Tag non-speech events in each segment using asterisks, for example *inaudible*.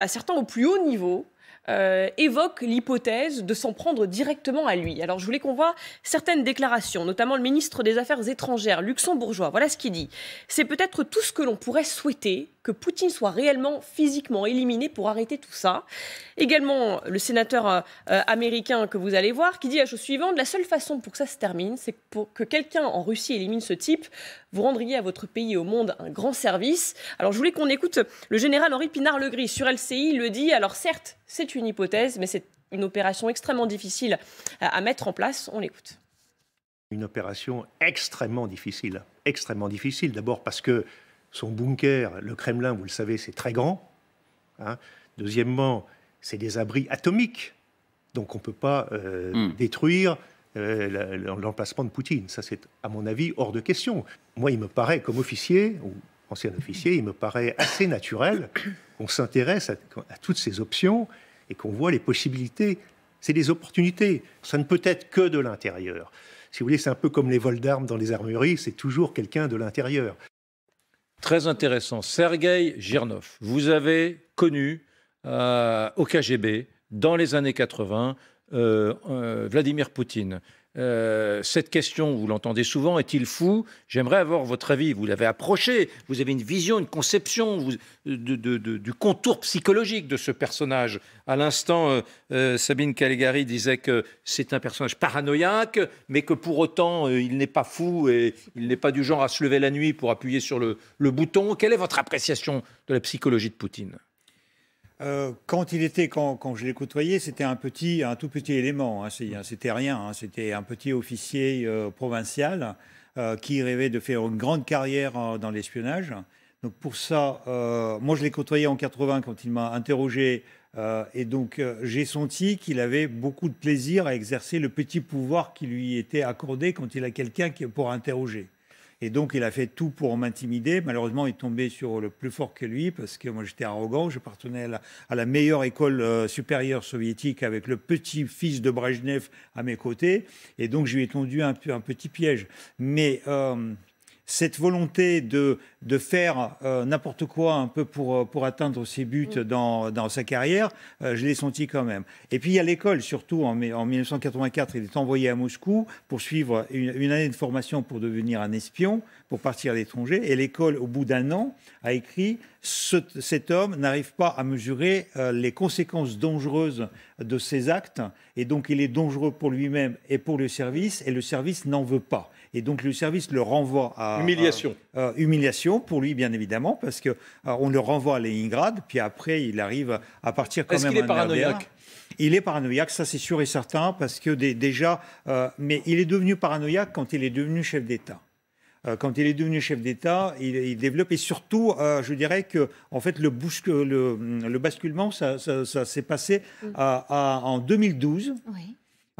à certains au plus haut niveau, euh, évoque l'hypothèse de s'en prendre directement à lui. Alors je voulais qu'on voit certaines déclarations, notamment le ministre des Affaires étrangères luxembourgeois. Voilà ce qu'il dit. C'est peut-être tout ce que l'on pourrait souhaiter que Poutine soit réellement physiquement éliminé pour arrêter tout ça. Également le sénateur euh, euh, américain que vous allez voir qui dit la chose suivante la seule façon pour que ça se termine, c'est pour que quelqu'un en Russie élimine ce type, vous rendriez à votre pays et au monde un grand service. Alors je voulais qu'on écoute le général Henri Pinard-Legris sur LCI, il le dit. Alors certes, c'est une hypothèse, mais c'est une opération extrêmement difficile à mettre en place. On l'écoute. Une opération extrêmement difficile. Extrêmement difficile, d'abord parce que son bunker, le Kremlin, vous le savez, c'est très grand. Hein. Deuxièmement, c'est des abris atomiques. Donc on ne peut pas euh, hmm. détruire euh, l'emplacement de Poutine. Ça, c'est, à mon avis, hors de question. Moi, il me paraît, comme officier, ou ancien officier, il me paraît assez naturel qu'on s'intéresse à toutes ces options et qu'on voit les possibilités. C'est des opportunités. Ça ne peut être que de l'intérieur. Si vous voulez, c'est un peu comme les vols d'armes dans les armureries, c'est toujours quelqu'un de l'intérieur. Très intéressant. Sergueï Girnov, vous avez connu euh, au KGB, dans les années 80, euh, euh, Vladimir Poutine. Euh, cette question, vous l'entendez souvent, est-il fou J'aimerais avoir votre avis. Vous l'avez approché, vous avez une vision, une conception du contour psychologique de ce personnage. À l'instant, Sabine Caligari disait que c'est un personnage paranoïaque, mais que pour autant, il n'est pas fou et il n'est pas du genre à se lever la nuit pour appuyer sur le bouton. Quelle est votre appréciation de la psychologie de Poutine euh, quand il était, quand, je l'ai côtoyé, c'était un petit, un tout petit élément. Hein, hein, c'était rien. Hein, c'était un petit officier euh, provincial euh, qui rêvait de faire une grande carrière dans l'espionnage. Donc pour ça, moi je l'ai côtoyé en 80 quand il m'a interrogé. et donc j'ai senti qu'il avait beaucoup de plaisir à exercer le petit pouvoir qui lui était accordé quand il a quelqu'un pour interroger. Et donc, il a fait tout pour m'intimider. Malheureusement, il est tombé sur le plus fort que lui, parce que moi, j'étais arrogant. Je partenais à, la, meilleure école euh, supérieure soviétique avec le petit-fils de Brejnev à mes côtés. Et donc, je lui ai tendu un, petit piège. Mais... Euh, cette volonté de, de faire euh, n'importe quoi un peu pour, euh, pour atteindre ses buts mm. dans, sa carrière, euh, je l'ai senti quand même. Et puis il y a l'école, surtout en, en 1984, il est envoyé à Moscou pour suivre une, année de formation pour devenir un espion, pour partir à l'étranger. Et l'école, au bout d'un an, a écrit Cet homme n'arrive pas à mesurer les conséquences dangereuses de ses actes, et donc il est dangereux pour lui-même et pour le service, et le service n'en veut pas. Et donc le service le renvoie à humiliation. Euh, humiliation pour lui bien évidemment parce que on le renvoie à Leningrad, puis après il arrive à partir quand même. Est-ce est paranoïaque Il est paranoïaque, ça c'est sûr et certain, parce que déjà, euh, mais il est devenu paranoïaque quand il est devenu chef d'État. Euh, quand il est devenu chef d'État, il, développe et surtout, euh, je dirais que en fait le, le, basculement, ça, s'est passé mm. en 2012.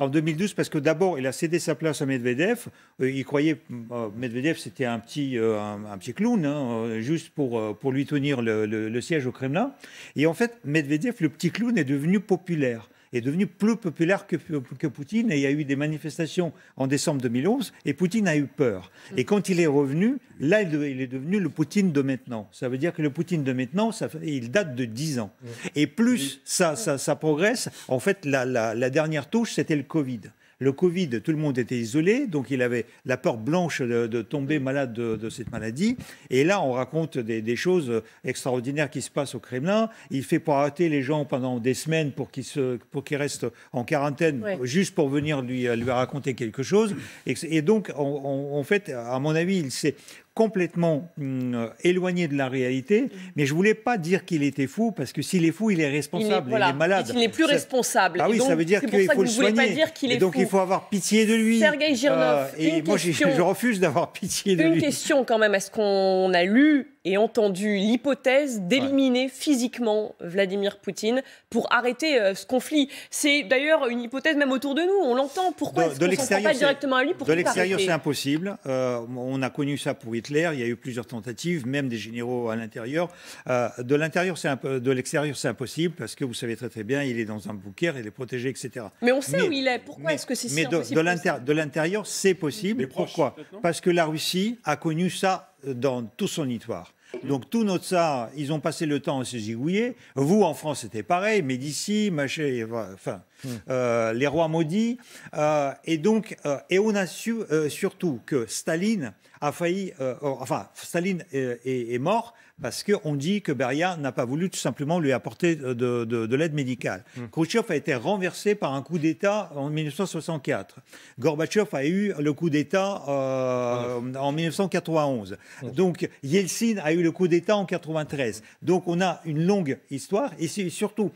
En 2012, parce que d'abord, il a cédé sa place à Medvedev. Euh, il croyait que Medvedev, c'était un petit, un, petit clown, hein, juste pour, pour lui tenir le siège au Kremlin. Et en fait, Medvedev, le petit clown, est devenu populaire est devenu plus populaire que, Poutine. Et il y a eu des manifestations en décembre 2011 et Poutine a eu peur. Et quand il est revenu, là, il est devenu le Poutine de maintenant. Ça veut dire que le Poutine de maintenant, ça, il date de 10 ans. Et plus ça, ça, progresse, en fait, la, la dernière touche, c'était le Covid. Le Covid, tout le monde était isolé, donc il avait la peur blanche de, tomber malade de, cette maladie. Et là, on raconte des, choses extraordinaires qui se passent au Kremlin. Il fait pour rater les gens pendant des semaines pour qu'ils restent en quarantaine, juste pour venir lui, raconter quelque chose. Et, et donc, en fait, à mon avis, il s'est complètement hum, euh, éloigné de la réalité. Mm. Mais je voulais pas dire qu'il était fou, parce que s'il est fou, il est responsable, il, est, malade. Il n'est plus responsable. Ah oui, ça veut dire qu'il faut vous le soigner. Pas dire qu'il est donc il faut avoir pitié de lui. Sergei Girnov. Ah, et moi, je refuse d'avoir *laughs* pitié de lui. Une question quand même. Est-ce qu'on a lu et entendu l'hypothèse d'éliminer physiquement Vladimir Poutine pour arrêter euh, ce conflit. C'est d'ailleurs une hypothèse même autour de nous, on l'entend. Pourquoi de ce directement à lui De l'extérieur, c'est impossible. Euh, on a connu ça pour Hitler, il y a eu plusieurs tentatives, même des généraux à l'intérieur. Euh, de l'intérieur, c'est de l'extérieur, c'est impossible parce que vous savez très très bien, il est dans un bunker, il est protégé, etc. Mais on sait où il est. Pourquoi est-ce que c'est si de, impossible de l'intérieur, c'est possible. Pourquoi Parce que la Russie a connu ça dans tout son histoire. Donc tous nos ça, ils ont passé le temps à se zigouiller. Vous, en France, c'était pareil, Médicis, Maché, enfin, hmm. euh, les rois maudits. Euh, et donc, euh, et on a su surtout que Staline a failli, enfin, Staline est mort parce qu'on dit que Beria n'a pas voulu tout simplement lui apporter de, l'aide médicale. Mm. Khrushchev a été renversé par un coup d'État en 1964. Gorbatchev a eu le coup d'État euh, en 1991. Mm. Donc Yeltsin a eu le coup d'État en 1993. Donc on a une longue histoire et surtout,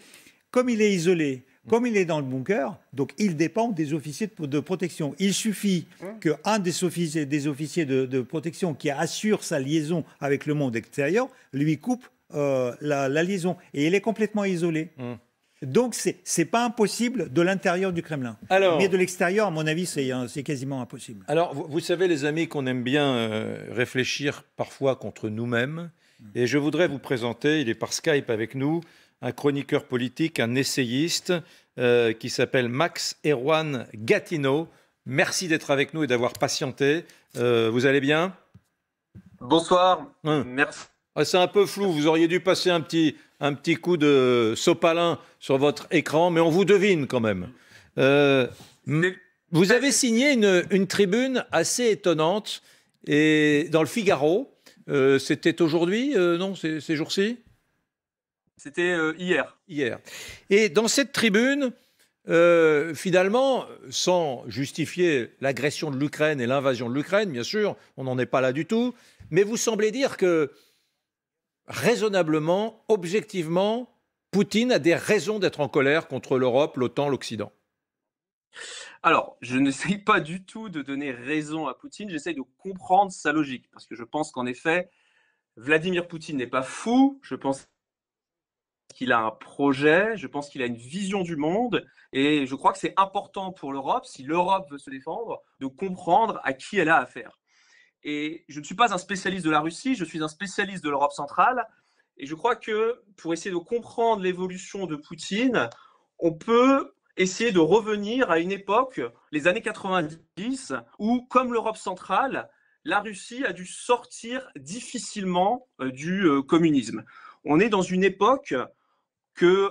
comme il est isolé, Mm. Comme il est dans le bunker, donc il dépend des officiers de, protection. Il suffit mm. qu'un des officiers, des officiers de, protection qui assure sa liaison avec le monde extérieur lui coupe euh, la, liaison. Et il est complètement isolé. Mm. Donc, c'est n'est pas impossible de l'intérieur du Kremlin. Mais de l'extérieur, à mon avis, c'est hein, quasiment impossible. Alors, vous, savez, les amis, qu'on aime bien euh, réfléchir parfois contre nous-mêmes. Et je voudrais vous présenter, il est par Skype avec nous, un chroniqueur politique, un essayiste euh, qui s'appelle Max Erwan Gatineau. Merci d'être avec nous et d'avoir patienté. Euh, vous allez bien Bonsoir. Hein. Merci. Ah, c'est un peu flou. Vous auriez dû passer un petit, un petit coup de sopalin sur votre écran, mais on vous devine quand même. Euh, vous avez signé une, tribune assez étonnante et dans le Figaro. C'était aujourd'hui, non, ces jours-ci c'était euh, hier. Hier. Et dans cette tribune, euh, finalement, sans justifier l'agression de l'Ukraine et l'invasion de l'Ukraine, bien sûr, on n'en est pas là du tout, mais vous semblez dire que raisonnablement, objectivement, Poutine a des raisons d'être en colère contre l'Europe, l'OTAN, l'Occident. Alors, je n'essaye pas du tout de donner raison à Poutine, j'essaye de comprendre sa logique, parce que je pense qu'en effet, Vladimir Poutine n'est pas fou, je pense qu'il a un projet, je pense qu'il a une vision du monde, et je crois que c'est important pour l'Europe, si l'Europe veut se défendre, de comprendre à qui elle a affaire. Et je ne suis pas un spécialiste de la Russie, je suis un spécialiste de l'Europe centrale, et je crois que pour essayer de comprendre l'évolution de Poutine, on peut essayer de revenir à une époque, les années 90, où, comme l'Europe centrale, la Russie a dû sortir difficilement euh, du euh, communisme. On est dans une époque que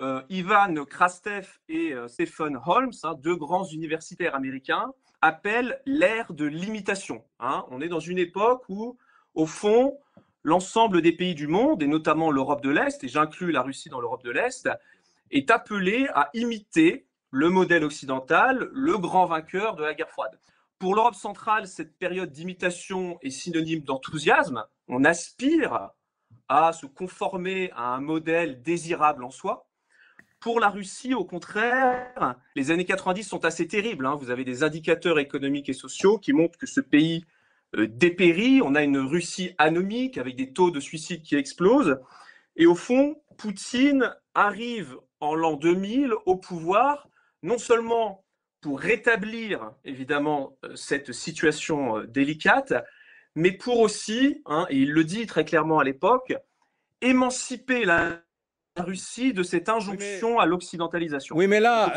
euh, Ivan Krastev et euh, Stephen Holmes, hein, deux grands universitaires américains, appellent l'ère de l'imitation. Hein. On est dans une époque où, au fond, l'ensemble des pays du monde, et notamment l'Europe de l'Est, et j'inclus la Russie dans l'Europe de l'Est, est appelé à imiter le modèle occidental, le grand vainqueur de la guerre froide. Pour l'Europe centrale, cette période d'imitation est synonyme d'enthousiasme. On aspire à se conformer à un modèle désirable en soi. Pour la Russie, au contraire, les années 90 sont assez terribles. Hein. Vous avez des indicateurs économiques et sociaux qui montrent que ce pays euh, dépérit. On a une Russie anomique avec des taux de suicide qui explosent. Et au fond, Poutine arrive en l'an 2000 au pouvoir, non seulement pour rétablir évidemment euh, cette situation euh, délicate, mais pour aussi, hein, et il le dit très clairement à l'époque, émanciper la Russie de cette injonction à l'occidentalisation. Oui, mais là,